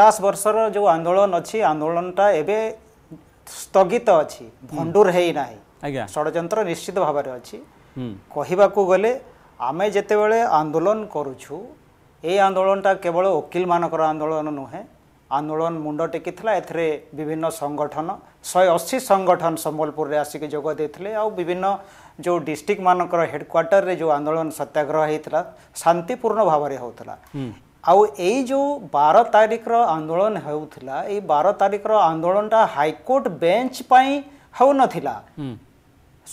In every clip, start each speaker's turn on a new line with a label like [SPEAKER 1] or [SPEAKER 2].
[SPEAKER 1] ପଚାଶ ବର୍ଷର ଯେଉଁ ଆନ୍ଦୋଳନ ଅଛି ଆନ୍ଦୋଳନଟା ଏବେ ସ୍ଥଗିତ ଅଛି ଭଣ୍ଡୁର ହେଇନାହିଁ ଆଜ୍ଞା ଷଡ଼ଯନ୍ତ୍ର ନିଶ୍ଚିତ ଭାବରେ ଅଛି କହିବାକୁ ଗଲେ ଆମେ ଯେତେବେଳେ ଆନ୍ଦୋଳନ କରୁଛୁ ଏଇ ଆନ୍ଦୋଳନଟା କେବଳ ଓକିଲମାନଙ୍କର ଆନ୍ଦୋଳନ ନୁହେଁ ଆନ୍ଦୋଳନ ମୁଣ୍ଡ ଟେକିଥିଲା ଏଥିରେ ବିଭିନ୍ନ ସଂଗଠନ ଶହେ ଅଶୀ ସଂଗଠନ ସମ୍ବଲପୁରରେ ଆସିକି ଯୋଗ ଦେଇଥିଲେ ଆଉ ବିଭିନ୍ନ ଯେଉଁ ଡିଷ୍ଟ୍ରିକ୍ଟମାନଙ୍କର ହେଡ଼କ୍ୱାର୍ଟରରେ ଯେଉଁ ଆନ୍ଦୋଳନ ସତ୍ୟାଗ୍ରହ ହେଇଥିଲା ଶାନ୍ତିପୂର୍ଣ୍ଣ ଭାବରେ ହେଉଥିଲା ଆଉ ଏଇ ଯେଉଁ ବାର ତାରିଖର ଆନ୍ଦୋଳନ ହେଉଥିଲା ଏଇ ବାର ତାରିଖର ଆନ୍ଦୋଳନଟା ହାଇକୋର୍ଟ ବେଞ୍ଚ ପାଇଁ ହେଉନଥିଲା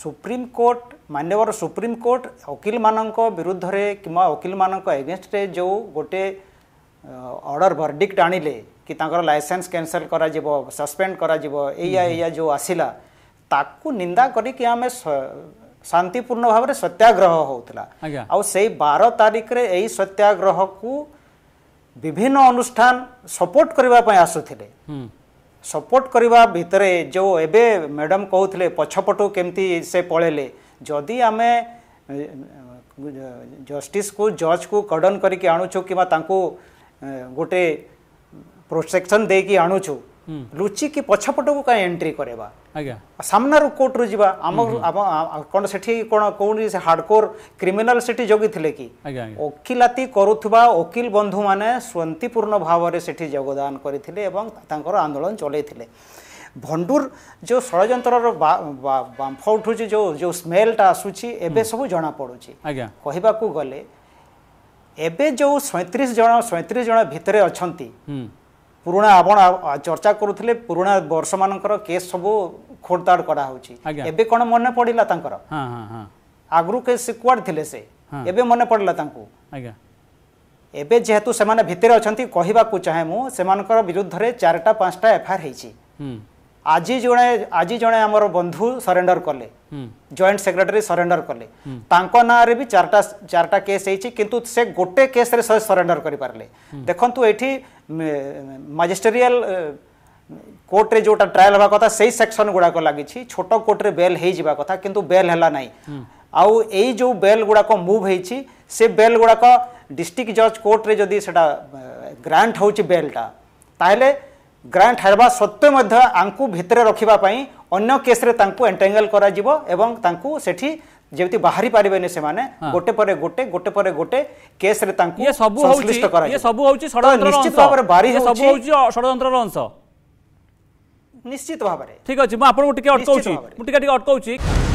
[SPEAKER 1] ସୁପ୍ରିମକୋର୍ଟ ମାନ୍ୟବର ସୁପ୍ରିମକୋର୍ଟ ଓକିଲମାନଙ୍କ ବିରୁଦ୍ଧରେ କିମ୍ବା ଓକିଲମାନଙ୍କ ଏଗେନଷ୍ଟରେ ଯେଉଁ ଗୋଟେ ଅର୍ଡ଼ର ଭର୍ଡିକ୍ଟ ଆଣିଲେ କି ତାଙ୍କର ଲାଇସେନ୍ସ କ୍ୟାନସେଲ୍ କରାଯିବ ସସ୍ପେଣ୍ଡ କରାଯିବ ଏଇଆ ଏଇଆ ଯେଉଁ ଆସିଲା ତାକୁ ନିନ୍ଦା କରିକି ଆମେ ଶାନ୍ତିପୂର୍ଣ୍ଣ ଭାବରେ ସତ୍ୟାଗ୍ରହ ହେଉଥିଲା ଆଉ ସେଇ ବାର ତାରିଖରେ ଏଇ ସତ୍ୟାଗ୍ରହକୁ विभिन्न अनुष्ठान सपोर्ट करने आसुले हम्म। सपोर्ट करने भितर जो एबे मैडम कहते पछपटु केमती से पड़े जदि आम जस्टिस को जज को कडन करके आणुचु कि गोटे प्रोटेक्शन दे कि आणुचु लुचिकी पछपट को कहीं एंट्री करवा ଆଜ୍ଞା ସାମ୍ନାରୁ କୋର୍ଟରୁ ଯିବା ଆମ କ'ଣ ସେଠି କ'ଣ କୌଣସି ସେ ହାର୍ଡକୋର କ୍ରିମିନାଲ ସେଠି ଜଗିଥିଲେ କି ଓକିଲାତି କରୁଥିବା ଓକିଲ ବନ୍ଧୁମାନେ ଶାନ୍ତିପୂର୍ଣ୍ଣ ଭାବରେ ସେଠି ଯୋଗଦାନ କରିଥିଲେ ଏବଂ ତାଙ୍କର ଆନ୍ଦୋଳନ ଚଲେଇଥିଲେ ଭଣ୍ଡୁର ଯେଉଁ ଷଡ଼ଯନ୍ତ୍ରର ବାମ୍ଫ ଉଠୁଛି ଯେଉଁ ଯେଉଁ ସ୍ମେଲଟା ଆସୁଛି ଏବେ ସବୁ ଜଣାପଡ଼ୁଛି ଆଜ୍ଞା କହିବାକୁ ଗଲେ ଏବେ ଯେଉଁ ସଇଁତିରିଶ ଜଣ ସଇଁତିରିଶ ଜଣ ଭିତରେ ଅଛନ୍ତି ପୁରୁଣା ଆପଣ ଚର୍ଚ୍ଚା କରୁଥିଲେ ପୁରୁଣା ବର୍ଷ ମାନଙ୍କର କେସ୍ ସବୁ ଖୋର୍ଦ୍ଧାଡ଼ କରାହଉଛି ଏବେ କଣ ମନେ ପଡିଲା ତାଙ୍କର ଆଗରୁ କେସ୍ କୁଆଡେ ଥିଲେ ସେ ଏବେ ମନେ ପଡିଲା ତାଙ୍କୁ ଏବେ ଯେହେତୁ ସେମାନେ ଭିତରେ ଅଛନ୍ତି କହିବାକୁ ଚାହେଁ ମୁଁ ସେମାନଙ୍କର ବିରୁଦ୍ଧରେ ଚାରିଟା ପାଞ୍ଚଟା ଏଫଆଇଆର ହେଇଛି আজি জনে আজি জনে আমার বন্ধু সরেন্ডর কলে জয়েন্ট সেক্রেটারি সরেন্ডর কলে তাঙ্ক নাঁরে বি চারটা চারটা কেস হয়েছি কিন্তু সে গোটে কেস্রে সে সরেন্ডর করিপারে দেখুন এটি মাজিস্টেরিয়াল কোর্টরে যেটা ট্রায়াল হওয়া কথা সেই সেকশন গুড়াক লাগিছি ছোট কোর্টরে বেল হয়ে যা কথা কিন্তু বেল হেলা নাই আউ এই যে বেল গুড়াক মুভ হয়েছি সে বেল গুড়াক ডিস্ট্রিক্ট জজ কোর্টরে যদি সেটা গ্রান্ট হচ্ছে বেলটা তাহলে ଗ୍ରାଣ୍ଟ ହେବା ସତ୍ତ୍ୱେ ମଧ୍ୟ ଆଙ୍କୁ ଭିତରେ ରଖିବା ପାଇଁ ଅନ୍ୟ କେସ୍ରେ ତାଙ୍କୁ ଏଣ୍ଟାଙ୍ଗଲ କରାଯିବ ଏବଂ ତାଙ୍କୁ ସେଠି ଯେମିତି ବାହାରି ପାରିବେନି ସେମାନେ ଗୋଟେ ପରେ ଗୋଟେ ଗୋଟେ ପରେ ଗୋଟେ କେସ୍ରେ ତାଙ୍କୁ ସବୁ ସଂଶ୍ଳିଷ୍ଟ କରାଯିବ ସବୁ ହେଉଛି ନିଶ୍ଚିତ ଭାବରେ ବାରି ସବୁ ହେଉଛି ଷଡ଼ଯନ୍ତ୍ରର ଅଂଶ ନିଶ୍ଚିତ ଭାବରେ ଠିକ ଅଛି ମୁଁ ଆପଣଙ୍କୁ ଟିକେ ଅଟକାଉଛି ମୁଁ ଟିକେ ଟିକେ ଅଟକାଉଛି